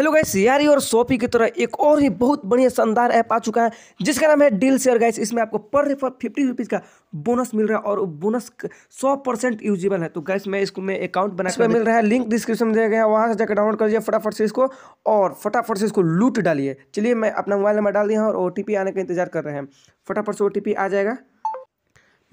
hello guys यारी और shoppe की तरह एक और ही बहुत बढ़िया शानदार ऐप आ चुका है जिसका नाम है डील शेयर गाइस इसमें आपको पर रेफर फिफ्टी रुपीज़ का बोनस मिल रहा है और बोनस सौ परसेंट यूजेबल है तो गाइस मैं इसको मैं अकाउंट बना इसमें मिल रहा है लिंक डिस्क्रिप्शन में दिया गया है वहाँ से जाकर डाउनलोड करिए फटाफट से इसको और फटाफट से इसको लूट डालिए चलिए मैं अपना मोबाइल नंबर डाल दिया और ओ आने का इंतजार कर रहे हैं फटाफट से ओ आ जाएगा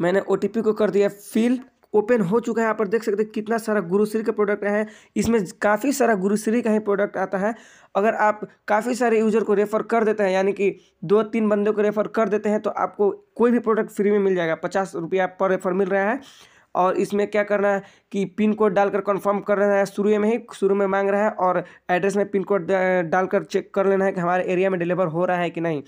मैंने ओ को कर दिया फिल ओपन हो चुका है यहाँ पर देख सकते हैं कितना सारा गुरुश्री का प्रोडक्ट है इसमें काफ़ी सारा गुरुश्री का ही प्रोडक्ट आता है अगर आप काफ़ी सारे यूज़र को रेफ़र कर देते हैं यानी कि दो तीन बंदों को रेफ़र कर देते हैं तो आपको कोई भी प्रोडक्ट फ्री में मिल जाएगा पचास रुपया पर रेफ़र मिल रहा है और इसमें क्या करना है कि पिन कोड डालकर कंफर्म कर लेना है शुरू में ही शुरू में मांग रहा है और एड्रेस में पिन कोड डालकर चेक कर लेना है कि हमारे एरिया में डिलीवर हो रहा है कि नहीं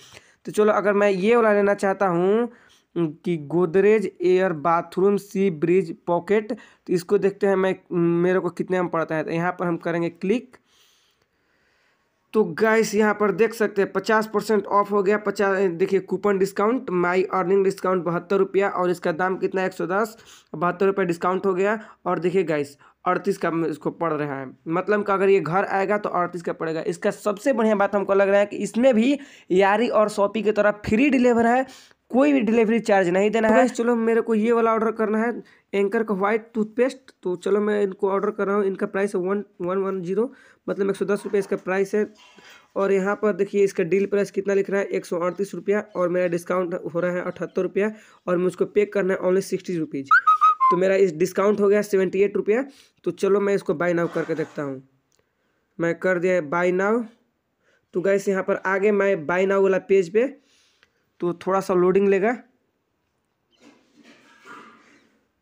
तो चलो अगर मैं ये वाला लेना चाहता हूँ कि Godrej air bathroom sea breeze pocket तो इसको देखते हैं मैं मेरे को कितने में पड़ता है तो यहाँ पर हम करेंगे क्लिक तो गैस यहाँ पर देख सकते हैं पचास परसेंट ऑफ हो गया पचास देखिए coupon discount my earning discount बहत्तर रुपया और इसका दाम कितना है एक सौ दस बहत्तर रुपया डिस्काउंट हो गया और देखिए गैस अड़तीस का इसको पड़ रहा है मतलब कि अगर ये घर आएगा तो अड़तीस का पड़ेगा इसका सबसे बढ़िया बात हमको लग रहा है कि इसमें भी यारी और शॉपी की तरह फ्री डिलीवर है कोई भी डिलीवरी चार्ज नहीं देना तो है चलो मेरे को ये वाला ऑर्डर करना है एंकर का व्हाइट टूथपेस्ट तो चलो मैं इनको ऑर्डर कर रहा हूँ इनका प्राइस है वन वन वन जीरो मतलब एक सौ दस रुपये इसका प्राइस है और यहाँ पर देखिए इसका डील प्राइस कितना लिख रहा है एक सौ अड़तीस रुपया और मेरा डिस्काउंट हो रहा है अठहत्तर रुपया और मुझको पे करना है ओनली सिक्सटी रुपीज़ तो मेरा इस डिस्काउंट हो गया सेवेंटी एट रुपया तो चलो मैं इसको बाई नाव करके देखता हूँ मैं कर दिया बाई नाव तो गैस यहाँ पर आगे मैं बाई नाव वाला पेज पे तो थोड़ा सा लोडिंग लेगा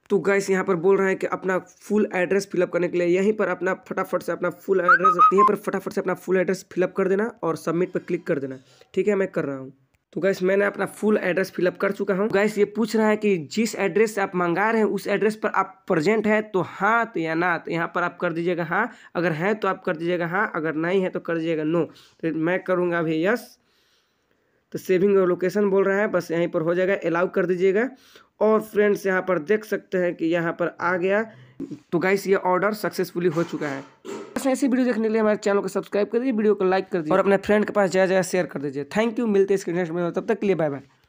तो गैस यहाँ पर बोल रहे हैं कि अपना फुल एड्रेस फिलअप करने के लिए यहीं पर अपना फटाफट से अपना फुल एड्रेस यहीं पर फटाफट से अपना फुल एड्रेस फिलअप कर देना और सबमिट पर क्लिक कर देना ठीक है मैं कर रहा हूँ तो गैस मैंने अपना फुल एड्रेस फिलअप कर चुका हूँ गैस ये पूछ रहा है कि जिस एड्रेस से आप मंगा रहे हैं उस एड्रेस पर आप प्रेजेंट है तो हाँ तो या ना तो यहाँ पर आप कर दीजिएगा हाँ अगर है तो आप कर दीजिएगा हाँ अगर नहीं है तो कर दीजिएगा नो तो मैं करूँगा अभी यस तो सेविंग और लोकेशन बोल रहा है बस यहीं पर हो जाएगा अलाउ कर दीजिएगा और फ्रेंड्स यहाँ पर देख सकते हैं कि यहाँ पर आ गया तो गाइस ये ऑर्डर सक्सेसफुली हो चुका है ऐसी वीडियो देखने के लिए हमारे चैनल को सब्सक्राइब कर दीजिए वीडियो को लाइक कर दीजिए और अपने फ्रेंड के पास जाया जाए शेयर कर दीजिए थैंक यू मिलते हैं इसके नेक्स्ट वीडियो तब तक के लिए बाय बाय